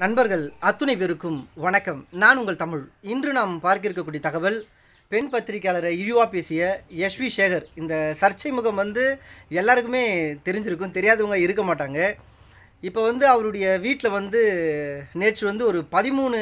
நண்பர்கள் அத்துணை பேருக்கும் வணக்கம் நான் உங்கள் தமிழ் இன்று நாம் பார்க்க இருக்கக்கூடிய தகவல் பெண் பத்திரிகையாளரை இழிவாக பேசிய யஷ்வி சேகர் இந்த சர்ச்சை முகம் வந்து எல்லாருக்குமே தெரிஞ்சிருக்கும் தெரியாதவங்க இருக்க மாட்டாங்க இப்போ வந்து அவருடைய வீட்டில் வந்து நேற்று வந்து ஒரு பதிமூணு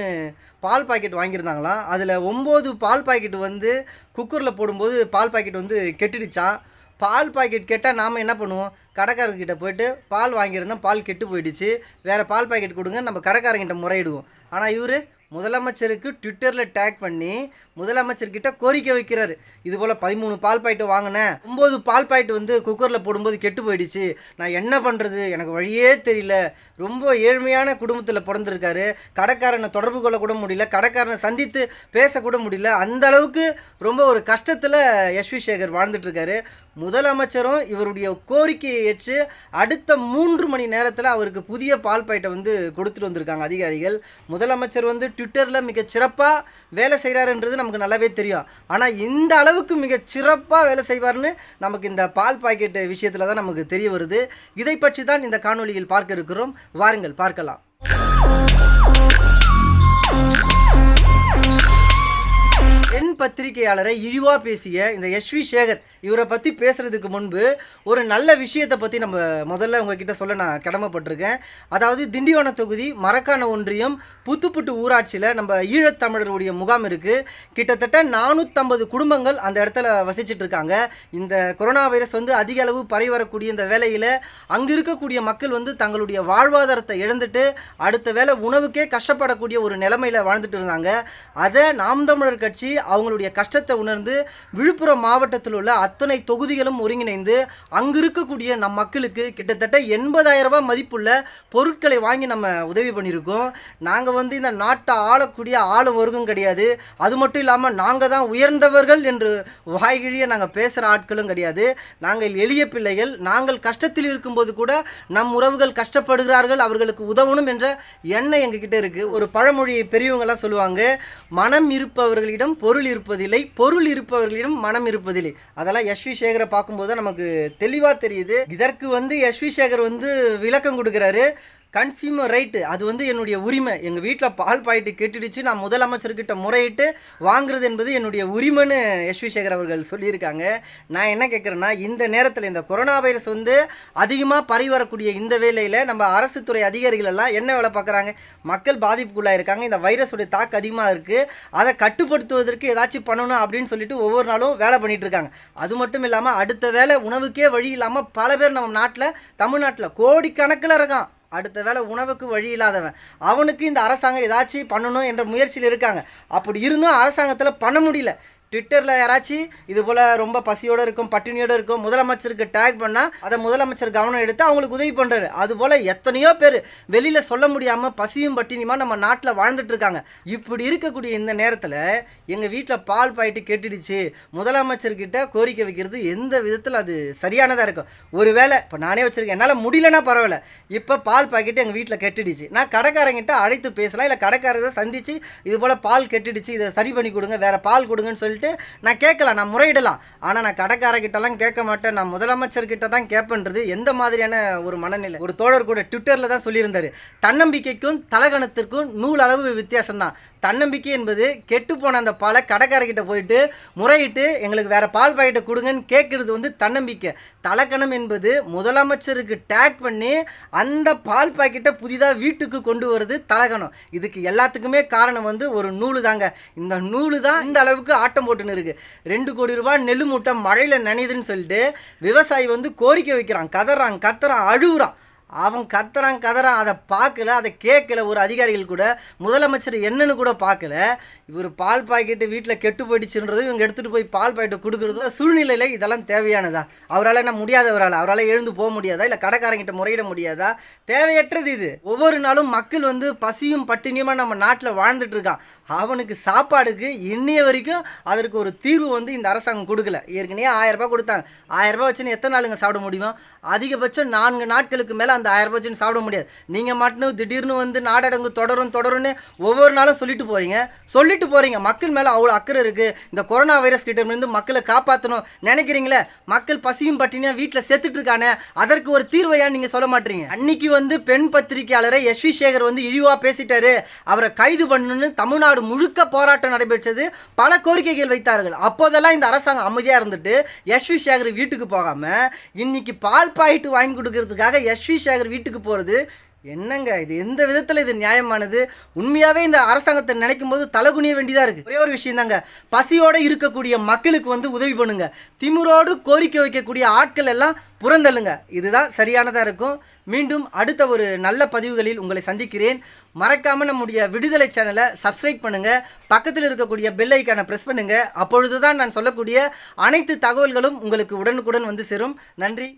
பால் பாக்கெட் வாங்கியிருந்தாங்களாம் அதில் ஒம்பது பால் பாக்கெட் வந்து குக்கரில் போடும்போது பால் பாக்கெட் வந்து கெட்டுடுச்சான் பால் பாக்கெட் கேட்டால் நாம் என்ன பண்ணுவோம் கடைக்காரர்கிட்ட போயிட்டு பால் வாங்கியிருந்தோம் பால் கெட்டு போயிடுச்சு வேறு பால் பாக்கெட் கொடுங்க நம்ம கடைக்காரங்கிட்ட முறையிடுவோம் ஆனால் இவர் முதலமைச்சருக்கு ட்விட்டரில் டேக் பண்ணி முதலமைச்சர்கிட்ட கோரிக்கை வைக்கிறாரு போல் பதிமூணு பால் பாயிட்டு வாங்கினேன் ஒம்பது பால் பாயிட்டு வந்து குக்கரில் போடும்போது கெட்டு போயிடுச்சு நான் என்ன பண்ணுறது எனக்கு வழியே தெரியல ரொம்ப ஏழ்மையான குடும்பத்தில் பிறந்திருக்காரு கடைக்காரனை தொடர்பு கொள்ளக்கூட முடியல கடைக்காரனை சந்தித்து பேசக்கூட முடியல அந்த அளவுக்கு ரொம்ப ஒரு கஷ்டத்தில் யஸ்வி சேகர் வாழ்ந்துட்டுருக்காரு முதலமைச்சரும் இவருடைய கோரிக்கையை ஏற்று அடுத்த மூன்று மணி நேரத்தில் அவருக்கு புதிய பால் பாயிட்டை வந்து கொடுத்துட்டு வந்திருக்காங்க அதிகாரிகள் முதலமைச்சர் வந்து ட்விட்டரில் மிக சிறப்பாக வேலை செய்கிறாருன்றது நம்ம நமக்கு நல்லாவே தெரியும் ஆனால் இந்த அளவுக்கு மிக சிறப்பாக வேலை செய்வார்னு நமக்கு இந்த பால் பாக்கெட் விஷயத்தில் தான் நமக்கு தெரிய வருது இதை பற்றி தான் இந்த காணொலியில் பார்க்க இருக்கிறோம் வாருங்கள் பார்க்கலாம் பெண் பத்திரிகையாளரை இழிவாக பேசிய இந்த எஸ் சேகர் இவரை பற்றி பேசுகிறதுக்கு முன்பு ஒரு நல்ல விஷயத்தை பற்றி நம்ம முதல்ல உங்ககிட்ட சொல்ல நான் கடமைப்பட்டிருக்கேன் அதாவது திண்டிவன தொகுதி மரக்கான ஒன்றியம் புத்துப்புட்டு ஊராட்சியில் நம்ம ஈழத்தமிழருடைய முகாம் இருக்குது கிட்டத்தட்ட நானூற்றம்பது குடும்பங்கள் அந்த இடத்துல வசிச்சுட்டு இருக்காங்க இந்த கொரோனா வைரஸ் வந்து அதிக அளவு பரவி வரக்கூடிய இந்த வேலையில் அங்கே இருக்கக்கூடிய மக்கள் வந்து தங்களுடைய வாழ்வாதாரத்தை இழந்துட்டு அடுத்த வேலை உணவுக்கே கஷ்டப்படக்கூடிய ஒரு நிலைமையில் வாழ்ந்துட்டு இருந்தாங்க அதை நாம் தமிழர் கட்சி அவங்களுடைய கஷ்டத்தை உணர்ந்து விழுப்புரம் மாவட்டத்தில் உள்ள அத்தனை தொகுதிகளும் ஒருங்கிணைந்து அங்கு இருக்கக்கூடிய நம் மக்களுக்கு கிட்டத்தட்ட எண்பதாயிரம் ரூபாய் மதிப்புள்ள பொருட்களை வாங்கி நம்ம உதவி பண்ணியிருக்கோம் நாங்கள் வந்து இந்த நாட்டை ஆளக்கூடிய ஆளும் வருகும் கிடையாது அது மட்டும் இல்லாமல் நாங்கள் தான் உயர்ந்தவர்கள் என்று வாய்கிழிய நாங்கள் பேசுகிற ஆட்களும் கிடையாது நாங்கள் எளிய பிள்ளைகள் நாங்கள் கஷ்டத்தில் இருக்கும்போது கூட நம் உறவுகள் கஷ்டப்படுகிறார்கள் அவர்களுக்கு உதவணும் என்ற எண்ணம் எங்ககிட்ட இருக்குது ஒரு பழமொழி பெரியவங்களாம் சொல்லுவாங்க மனம் இருப்பவர்களிடம் பொருள் இருப்பதில்லை பொருள் இருப்பவர்களிடம் மனம் இருப்பதில்லை அதெல்லாம் எஸ் வி சேகரை பார்க்கும்போது நமக்கு தெளிவாக தெரியுது இதற்கு வந்து எஸ் வி சேகர் வந்து விளக்கம் கொடுக்குறாரு கன்சியூமர் ரைட்டு அது வந்து என்னுடைய உரிமை எங்கள் வீட்டில் பால் பாயிட்டு கெட்டுடுச்சு நான் முதலமைச்சர்கிட்ட முறையிட்டு வாங்குறது என்பது என்னுடைய உரிமைன்னு எஸ் வி சேகர் அவர்கள் சொல்லியிருக்காங்க நான் என்ன கேட்குறேன்னா இந்த நேரத்தில் இந்த கொரோனா வைரஸ் வந்து அதிகமாக பரிவரக்கூடிய வரக்கூடிய இந்த வேலையில் நம்ம அரசு துறை அதிகாரிகள் எல்லாம் என்ன வேலை பார்க்குறாங்க மக்கள் பாதிப்புக்குள்ளாக இருக்காங்க இந்த வைரஸுடைய தாக்கு அதிகமாக இருக்குது அதை கட்டுப்படுத்துவதற்கு ஏதாச்சும் பண்ணணும் அப்படின்னு சொல்லிட்டு ஒவ்வொரு நாளும் வேலை பண்ணிகிட்டு இருக்காங்க அது மட்டும் இல்லாமல் அடுத்த வேலை உணவுக்கே வழி இல்லாமல் பல பேர் நம்ம நாட்டில் தமிழ்நாட்டில் கோடிக்கணக்கில் இருக்கான் அடுத்த வேலை உணவுக்கு வழி இல்லாதவன் அவனுக்கு இந்த அரசாங்கம் ஏதாச்சும் பண்ணணும் என்ற முயற்சியில் இருக்காங்க அப்படி இருந்தும் அரசாங்கத்தில் பண்ண முடியல ட்விட்டரில் யாராச்சும் இது போல் ரொம்ப பசியோடு இருக்கும் பட்டினியோடு இருக்கும் முதலமைச்சருக்கு டேக் பண்ணால் அதை முதலமைச்சர் கவனம் எடுத்து அவங்களுக்கு உதவி பண்ணுறாரு அதுபோல் எத்தனையோ பேர் வெளியில் சொல்ல முடியாமல் பசியும் பட்டினியுமா நம்ம நாட்டில் வாழ்ந்துட்டுருக்காங்க இப்படி இருக்கக்கூடிய இந்த நேரத்தில் எங்கள் வீட்டில் பால் பாயிட்டு கேட்டுடுச்சு முதலமைச்சர்கிட்ட கோரிக்கை வைக்கிறது எந்த விதத்தில் அது சரியானதாக இருக்கும் ஒரு வேளை இப்போ நானே வச்சுருக்கேன் என்னால் முடியலன்னா பரவாயில்ல இப்போ பால் பாக்கெட்டு எங்கள் வீட்டில் கெட்டுடுச்சு நான் கடைக்காரங்கிட்ட அழைத்து பேசலாம் இல்லை கடைக்காரரை சந்தித்து இது போல் பால் கெட்டுடுச்சு இதை சரி பண்ணி கொடுங்க வேறு பால் கொடுங்கன்னு சொல்லி சொல்லிட்டு நான் கேட்கலாம் நான் முறையிடலாம் ஆனால் நான் கடைக்காரர்கிட்டலாம் கேட்க மாட்டேன் நான் முதலமைச்சர்கிட்ட தான் கேட்பன்றது எந்த மாதிரியான ஒரு மனநிலை ஒரு தோழர் கூட ட்விட்டரில் தான் சொல்லியிருந்தார் தன்னம்பிக்கைக்கும் தலகணத்திற்கும் நூல் அளவு வித்தியாசம் தான் தன்னம்பிக்கை என்பது கெட்டு போன அந்த பாலை கடைக்காரர்கிட்ட போயிட்டு முறையிட்டு எங்களுக்கு வேறு பால் பாக்கெட்டை கொடுங்கன்னு கேட்குறது வந்து தன்னம்பிக்கை தலக்கணம் என்பது முதலமைச்சருக்கு டேக் பண்ணி அந்த பால் பாக்கெட்டை புதிதாக வீட்டுக்கு கொண்டு வருது தலகணம் இதுக்கு எல்லாத்துக்குமே காரணம் வந்து ஒரு நூலு தாங்க இந்த நூலு தான் இந்த அளவுக்கு ஆட்டம் போட்டுன்னு இருக்குது ரெண்டு கோடி ரூபாய் நெல் மூட்டை மழையில் நனையுதுன்னு சொல்லிட்டு விவசாயி வந்து கோரிக்கை வைக்கிறான் கதறான் கத்துறான் அழுகுறான் அவன் கத்துறான் கதறான் அதை பார்க்கல அதை கேட்கல ஒரு அதிகாரிகள் கூட முதலமைச்சர் என்னன்னு கூட பார்க்கல இவர் பால் பாக்கெட்டு வீட்டில் கெட்டு போயிடுச்சுன்றதும் இவங்க எடுத்துகிட்டு போய் பால் பாக்கெட்டு கொடுக்குறதும் சூழ்நிலையில் இதெல்லாம் தேவையானதா அவரால் என்ன முடியாதவரால் அவரால் எழுந்து போக முடியாதா இல்லை கடைக்காரங்கிட்ட முறையிட முடியாதா தேவையற்றது இது ஒவ்வொரு நாளும் மக்கள் வந்து பசியும் பட்டினியுமா நம்ம நாட்டில் வாழ்ந்துட்டு இருக்கான் அவனுக்கு சாப்பாடுக்கு இன்னைய வரைக்கும் அதற்கு ஒரு தீர்வு வந்து இந்த அரசாங்கம் கொடுக்கல ஏற்கனவே ரூபாய் கொடுத்தாங்க ரூபாய் வச்சுன்னு எத்தனை நாளுங்க சாப்பிட முடியும் அதிகபட்சம் நான்கு நாட்களுக்கு மேலே அந்த ஆயிரம் ரூபாய் சாப்பிட முடியாது நீங்கள் மட்டும் திடீர்னு வந்து நாடடங்கு தொடரும் தொடரும்னு ஒவ்வொரு நாளும் சொல்லிட்டு போகிறீங்க சொல்லிட்டு போகிறீங்க மக்கள் மேலே அவ்வளோ அக்கறை இருக்குது இந்த கொரோனா வைரஸ் கிட்டமிருந்து மக்களை காப்பாற்றணும் நினைக்கிறீங்களே மக்கள் பசியும் பட்டினியாக வீட்டில் செத்துட்டு இருக்கானே அதற்கு ஒரு தீர்வையாக நீங்கள் சொல்ல மாட்டீங்க அன்னைக்கு வந்து பெண் பத்திரிகையாளரை எஸ் வி சேகர் வந்து இழிவாக பேசிட்டாரு அவரை கைது பண்ணணும்னு தமிழ்நாடு முழுக்க போராட்டம் நடைபெற்றது பல கோரிக்கைகள் வைத்தார்கள் அப்போதெல்லாம் இந்த அரசாங்கம் அமைதியாக இருந்துட்டு எஸ் வி சேகர் வீட்டுக்கு போகாமல் இன்னைக்கு பால் பாயிட்டு வாங்கி கொடுக்கறதுக்காக எஸ் வி சந்திரசேகர் வீட்டுக்கு போகிறது என்னங்க இது எந்த விதத்தில் இது நியாயமானது உண்மையாகவே இந்த அரசாங்கத்தை நினைக்கும் போது குனிய வேண்டியதாக இருக்குது ஒரே ஒரு விஷயம் தாங்க பசியோடு இருக்கக்கூடிய மக்களுக்கு வந்து உதவி பண்ணுங்க திமுரோடு கோரிக்கை வைக்கக்கூடிய ஆட்கள் எல்லாம் புறந்தள்ளுங்க இதுதான் சரியானதாக இருக்கும் மீண்டும் அடுத்த ஒரு நல்ல பதிவுகளில் உங்களை சந்திக்கிறேன் மறக்காமல் நம்முடைய விடுதலை சேனலை சப்ஸ்கிரைப் பண்ணுங்கள் பக்கத்தில் இருக்கக்கூடிய பெல் ப்ரெஸ் பண்ணுங்கள் அப்பொழுது தான் நான் சொல்லக்கூடிய அனைத்து தகவல்களும் உங்களுக்கு உடனுக்குடன் வந்து சேரும் நன்றி